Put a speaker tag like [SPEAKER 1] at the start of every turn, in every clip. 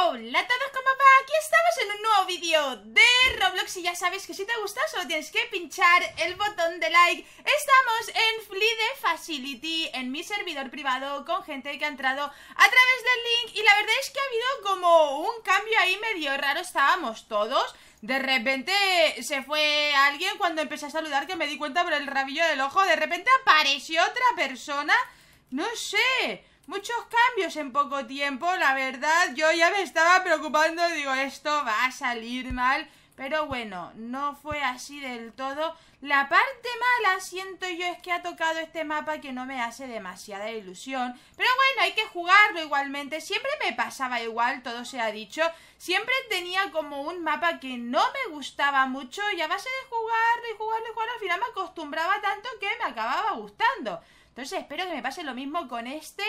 [SPEAKER 1] Hola a todos, como va? Aquí estamos en un nuevo vídeo de Roblox y ya sabes que si te gusta solo tienes que pinchar el botón de like Estamos en the Facility, en mi servidor privado con gente que ha entrado a través del link Y la verdad es que ha habido como un cambio ahí medio raro, estábamos todos de repente se fue alguien cuando empecé a saludar que me di cuenta por el rabillo del ojo. De repente apareció otra persona. No sé. Muchos cambios en poco tiempo, la verdad. Yo ya me estaba preocupando, digo, esto va a salir mal. Pero bueno, no fue así del todo. La parte mala, siento yo, es que ha tocado este mapa que no me hace demasiada ilusión. Pero bueno, hay que jugarlo igualmente. Siempre me pasaba igual, todo se ha dicho. Siempre tenía como un mapa que no me gustaba mucho. Y a base de jugar, y jugarlo y jugar, al final me acostumbraba tanto que me acababa gustando. Entonces espero que me pase lo mismo con este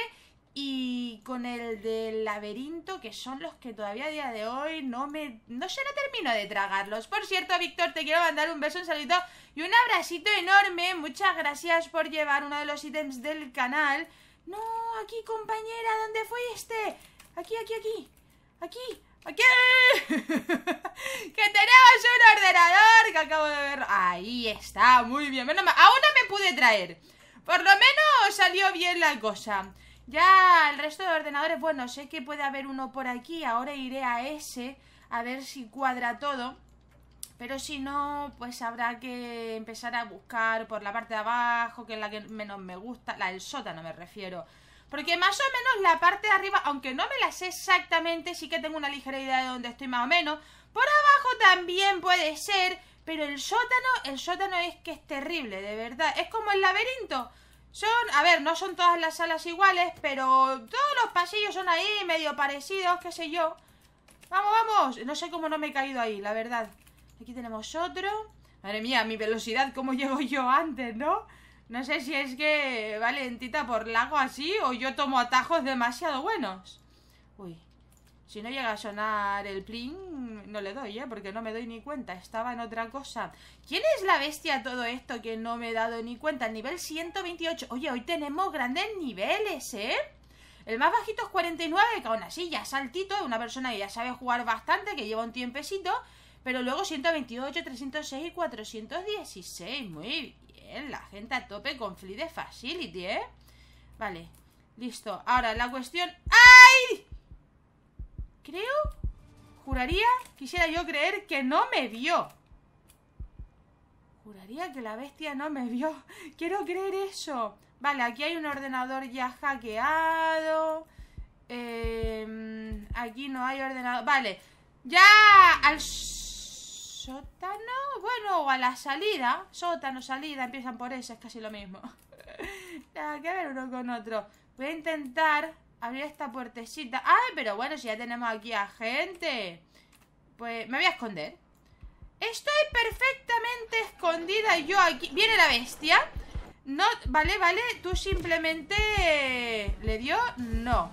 [SPEAKER 1] y con el del laberinto, que son los que todavía a día de hoy no me. No se no termino de tragarlos. Por cierto, Víctor, te quiero mandar un beso, un saludo y un abracito enorme. Muchas gracias por llevar uno de los ítems del canal. No, aquí, compañera, ¿dónde fue este? Aquí, aquí, aquí. Aquí, aquí. ¡Que tenemos un ordenador! Que acabo de ver. Ahí está, muy bien. Menos Aún no me pude traer. Por lo menos salió bien la cosa. Ya, el resto de ordenadores, bueno, sé que puede haber uno por aquí, ahora iré a ese a ver si cuadra todo. Pero si no, pues habrá que empezar a buscar por la parte de abajo, que es la que menos me gusta, la del sótano me refiero. Porque más o menos la parte de arriba, aunque no me la sé exactamente, sí que tengo una ligera idea de dónde estoy más o menos. Por abajo también puede ser, pero el sótano, el sótano es que es terrible, de verdad. Es como el laberinto. Son, a ver, no son todas las salas iguales, pero todos los pasillos son ahí, medio parecidos, qué sé yo. Vamos, vamos. No sé cómo no me he caído ahí, la verdad. Aquí tenemos otro. Madre mía, mi velocidad, cómo llego yo antes, ¿no? No sé si es que va lentita por lago así o yo tomo atajos demasiado buenos. Uy, si no llega a sonar el plin, no le doy, ¿eh? Porque no me doy ni cuenta. Estaba en otra cosa. ¿Quién es la bestia todo esto que no me he dado ni cuenta? El nivel 128. Oye, hoy tenemos grandes niveles, ¿eh? El más bajito es 49, que aún así ya saltito. Una persona que ya sabe jugar bastante, que lleva un tiempecito. Pero luego 128, 306 y 416. Muy bien, la gente a tope con Fleet de Facility, ¿eh? Vale, listo. Ahora la cuestión... ¡Ay! Creo, juraría, quisiera yo creer que no me vio. Juraría que la bestia no me vio. Quiero creer eso. Vale, aquí hay un ordenador ya hackeado. Em, aquí no hay ordenador. Vale, ya al sótano, bueno, o a la salida, sótano, salida, empiezan por eso, es casi lo mismo. Hay que ver uno con otro. Voy a intentar Abrir esta puertecita. ¡Ay, pero bueno, si ya tenemos aquí a gente! Pues me voy a esconder. Estoy perfectamente escondida yo aquí. Viene la bestia. No, vale, vale. Tú simplemente... Eh, ¿Le dio? No.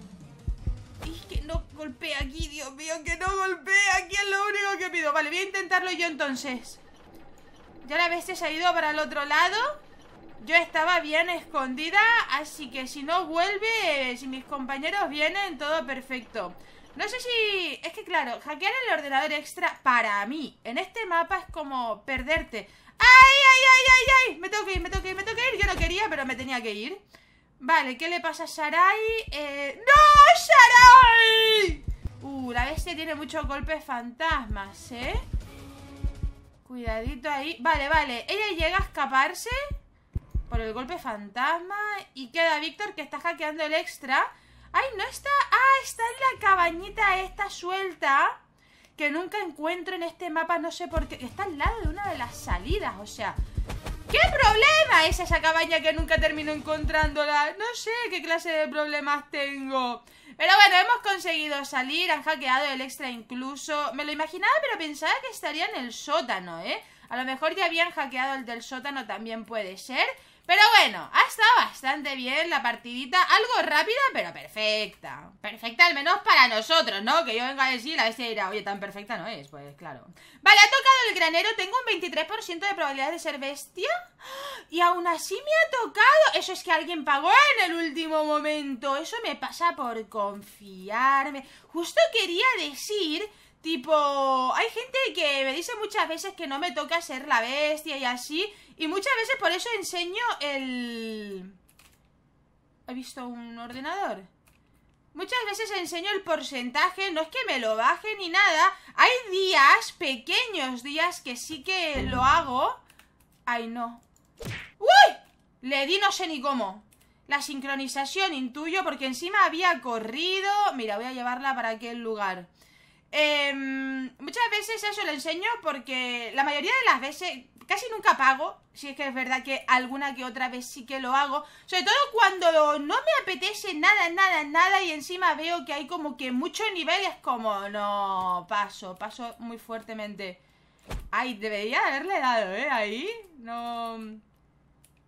[SPEAKER 1] Es que no golpea aquí, Dios mío, que no golpea aquí es lo único que pido. Vale, voy a intentarlo yo entonces. Ya la bestia se ha ido para el otro lado. Yo estaba bien escondida, así que si no vuelve, si mis compañeros vienen, todo perfecto. No sé si... Es que claro, hackear el ordenador extra para mí en este mapa es como perderte. ¡Ay, ay, ay, ay, ay! Me tengo que ir, me tengo que ir, me tengo que ir. Yo no quería, pero me tenía que ir. Vale, ¿qué le pasa a Sarai? Eh, ¡No, Sarai! Uh, la bestia tiene muchos golpes fantasmas, ¿eh? Cuidadito ahí. Vale, vale. Ella llega a escaparse por el golpe fantasma y queda Víctor que está hackeando el extra. ¡Ay, no está! ¡Ah, está en la cabañita esta suelta! Que nunca encuentro en este mapa, no sé por qué. Está al lado de una de las salidas, o sea... ¿Qué problema es esa cabaña que nunca termino encontrándola? No sé qué clase de problemas tengo. Pero bueno, hemos conseguido salir, han hackeado el extra incluso. Me lo imaginaba, pero pensaba que estaría en el sótano, ¿eh? A lo mejor ya habían hackeado el del sótano, también puede ser. Pero bueno, ha estado bastante bien la partidita. Algo rápida, pero perfecta. Perfecta al menos para nosotros, ¿no? Que yo venga a decir, la bestia oye, tan perfecta no es. Pues claro. Vale, ha tocado el granero. Tengo un 23% de probabilidad de ser bestia. Y aún así me ha tocado. Eso es que alguien pagó en el último momento. Eso me pasa por confiarme. Justo quería decir Tipo, hay gente que me dice muchas veces que no me toca ser la bestia y así. Y muchas veces por eso enseño el... ¿He visto un ordenador? Muchas veces enseño el porcentaje, no es que me lo baje ni nada. Hay días, pequeños días, que sí que lo hago. Ay, no. ¡Uy! Le di no sé ni cómo. La sincronización, intuyo, porque encima había corrido... Mira, voy a llevarla para aquel lugar. Eh, muchas veces eso lo enseño porque la mayoría de las veces casi nunca pago, si es que es verdad que alguna que otra vez sí que lo hago, sobre todo cuando no me apetece nada, nada, nada y encima veo que hay como que muchos niveles como no, paso, paso muy fuertemente. Ay, debería haberle dado, ¿eh? Ahí no, no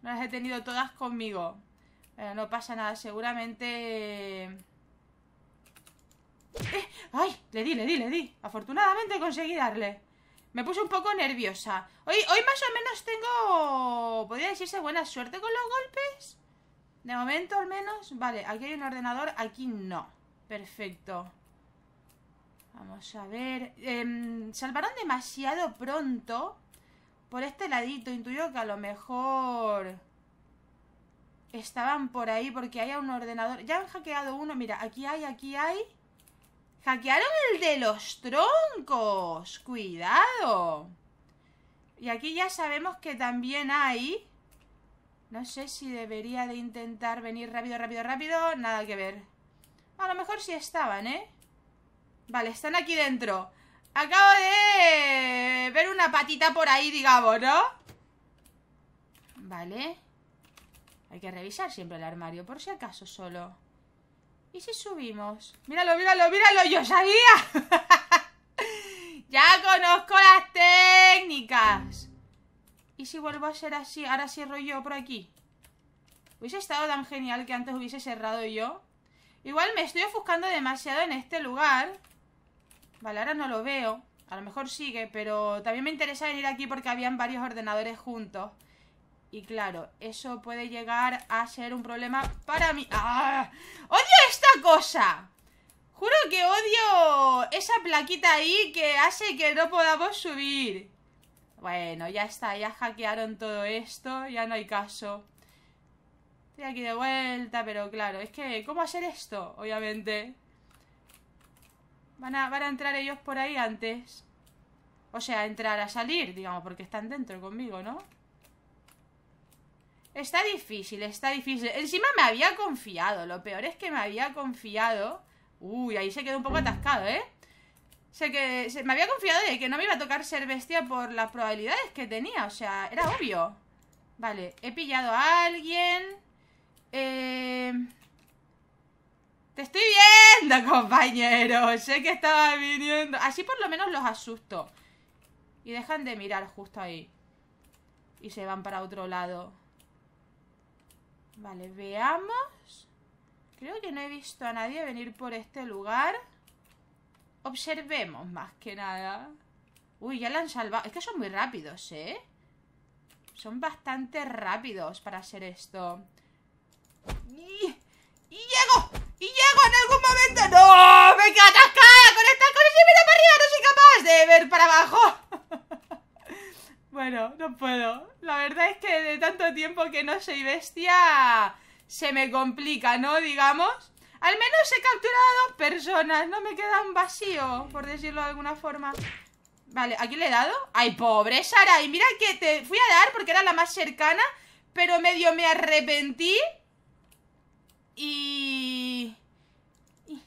[SPEAKER 1] las he tenido todas conmigo. Pero no pasa nada, seguramente eh, ¡Ay! Le di, le di, le di. Afortunadamente conseguí darle. Me puse un poco nerviosa. Hoy, hoy más o menos tengo... Podría decirse buena suerte con los golpes. De momento al menos. Vale, aquí hay un ordenador, aquí no. Perfecto. Vamos a ver. Em, salvaron demasiado pronto. Por este ladito. Intuyo que a lo mejor... Estaban por ahí porque hay un ordenador. Ya han hackeado uno. Mira, aquí hay, aquí hay. Hackearon el de los troncos. Cuidado. Y aquí ya sabemos que también hay... No sé si debería de intentar venir rápido, rápido, rápido. Nada que ver. A lo mejor sí estaban, ¿eh? Vale, están aquí dentro. Acabo de ver una patita por ahí, digamos, ¿no? Vale. Hay que revisar siempre el armario, por si acaso solo. ¿Y si subimos? Míralo, míralo, míralo, yo sabía. ya conozco las técnicas. ¿Y si vuelvo a ser así? Ahora cierro yo por aquí. Hubiese estado tan genial que antes hubiese cerrado yo. Igual me estoy ofuscando demasiado en este lugar. Vale, ahora no lo veo. A lo mejor sigue, pero también me interesa venir aquí porque habían varios ordenadores juntos. Y claro, eso puede llegar a ser un problema para mí. ¡Ah! ¡Odio esta cosa! Juro que odio esa plaquita ahí que hace que no podamos subir. Bueno, ya está, ya hackearon todo esto, ya no hay caso. Estoy aquí de vuelta, pero claro, es que, ¿cómo hacer esto? Obviamente. Van a, van a entrar ellos por ahí antes. O sea, entrar a salir, digamos, porque están dentro conmigo, ¿no? Está difícil, está difícil. Encima me había confiado. Lo peor es que me había confiado. Uy, ahí se quedó un poco atascado, ¿eh? Sé que, me había confiado de que no me iba a tocar ser bestia por las probabilidades que tenía. O sea, era obvio. Vale, he pillado a alguien. Eh, te estoy viendo, compañero. Sé que estaba viniendo. Así por lo menos los asusto. Y dejan de mirar justo ahí. Y se van para otro lado. Vale, veamos. Creo que no he visto a nadie venir por este lugar. Observemos más que nada. Uy, ya la han salvado. Es que son muy rápidos, ¿eh? Son bastante rápidos para hacer esto. ¡Y, llego! ¡Y llego en algún momento! ¡No! ¡Me atascada con esta! ¡Con ¡Y mira para arriba! ¡No soy capaz de ver para abajo! Bueno, no puedo. La verdad es que de tanto tiempo que no soy bestia, se me complica, ¿no? Digamos. Al menos he capturado a dos personas. No me queda un vacío, por decirlo de alguna forma. Vale, ¿aquí le he dado? ¡Ay, pobre Sara! Y mira que te fui a dar porque era la más cercana, pero medio me arrepentí. Y... y...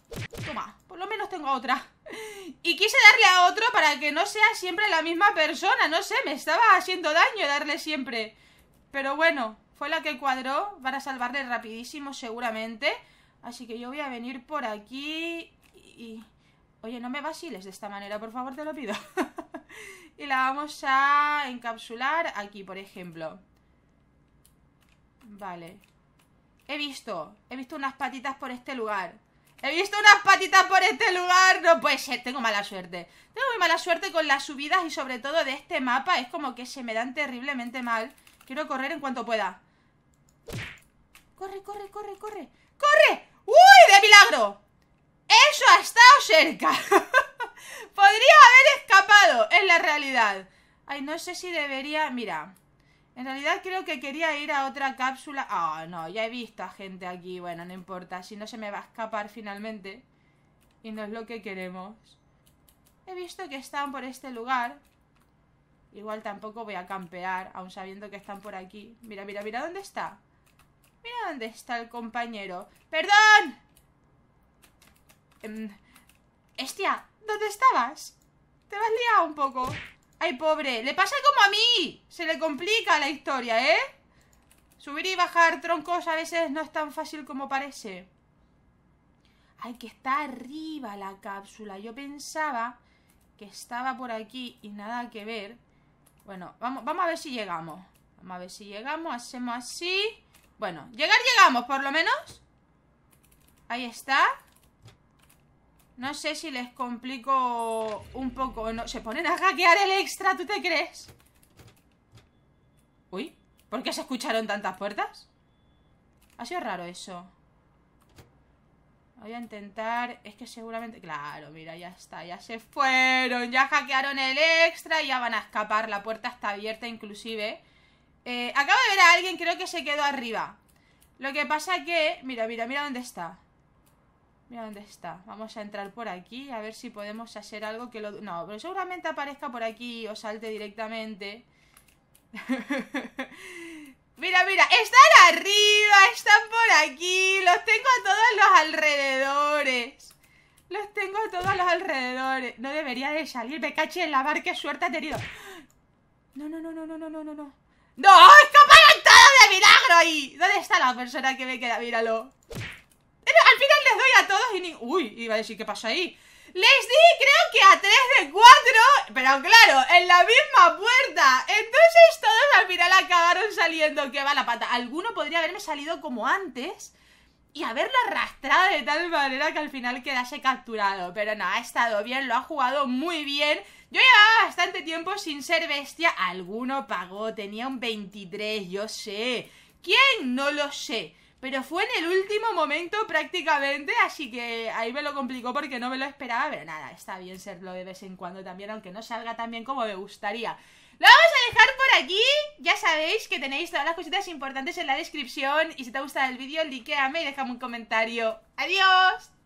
[SPEAKER 1] Toma, por lo menos tengo otra. Y quise darle a otro para que no sea siempre la misma persona, no sé, me estaba haciendo daño darle siempre. Pero bueno, fue la que cuadró para salvarle rapidísimo seguramente. Así que yo voy a venir por aquí y... Oye, no me vaciles de esta manera, por favor, te lo pido. y la vamos a encapsular aquí, por ejemplo. Vale. He visto, he visto unas patitas por este lugar. He visto unas patitas por este lugar. No puede ser, tengo mala suerte. Tengo muy mala suerte con las subidas y sobre todo de este mapa. Es como que se me dan terriblemente mal. Quiero correr en cuanto pueda. Corre, corre, corre, corre. ¡Corre! ¡Uy! ¡De milagro! ¡Eso ha estado cerca! Podría haber escapado en la realidad. Ay, no sé si debería... Mira, en realidad creo que quería ir a otra cápsula. Ah, no, ya he visto a gente aquí. Bueno, no importa, si no se me va a escapar finalmente. Y no es lo que queremos. He visto que están por este lugar. Igual tampoco voy a campear, aun sabiendo que están por aquí. Mira, mira, mira dónde está. Mira dónde está el compañero. ¡Perdón! Em, ¡Hestia! ¿dónde estabas? Te vas liado un poco. Ay, pobre, le pasa como a mí Se le complica la historia, ¿eh? Subir y bajar troncos a veces no es tan fácil como parece Ay, que está arriba la cápsula Yo pensaba que estaba por aquí y nada que ver Bueno, vamos, vamos a ver si llegamos Vamos a ver si llegamos, hacemos así Bueno, llegar llegamos por lo menos Ahí está no sé si les complico un poco no. ¿Se ponen a hackear el extra? ¿Tú te crees? Uy, ¿por qué se escucharon tantas puertas? Ha sido raro eso Voy a intentar... Es que seguramente... Claro, mira, ya está, ya se fueron Ya hackearon el extra y ya van a escapar La puerta está abierta inclusive eh, Acabo de ver a alguien, creo que se quedó arriba Lo que pasa que... Mira, mira, mira dónde está Mira dónde está. Vamos a entrar por aquí a ver si podemos hacer algo que lo... No, pero seguramente aparezca por aquí o salte directamente. mira, mira, están arriba, están por aquí. Los tengo a todos los alrededores. Los tengo a todos los alrededores. No debería de salir. Me caché en la barca, suerte ha tenido. No, no, no, no, no, no, no, no. ¡No! ¡Escaparon todos de milagro ahí! ¿Dónde está la persona que me queda? Míralo. al todos y ni... Uy, iba a decir, ¿qué pasa ahí? Les di, creo que a 3 de 4, pero claro, en la misma puerta. Entonces todos al final acabaron saliendo, que va la pata. Alguno podría haberme salido como antes y haberlo arrastrado de tal manera que al final quedase capturado. Pero no, ha estado bien, lo ha jugado muy bien. Yo llevaba bastante tiempo sin ser bestia. Alguno pagó, tenía un 23, yo sé. ¿Quién? No lo sé. Pero fue en el último momento prácticamente, así que ahí me lo complicó porque no me lo esperaba. Pero nada, está bien serlo de vez en cuando también, aunque no salga tan bien como me gustaría. Lo vamos a dejar por aquí. Ya sabéis que tenéis todas las cositas importantes en la descripción. Y si te ha gustado el vídeo, likeame y déjame un comentario. ¡Adiós!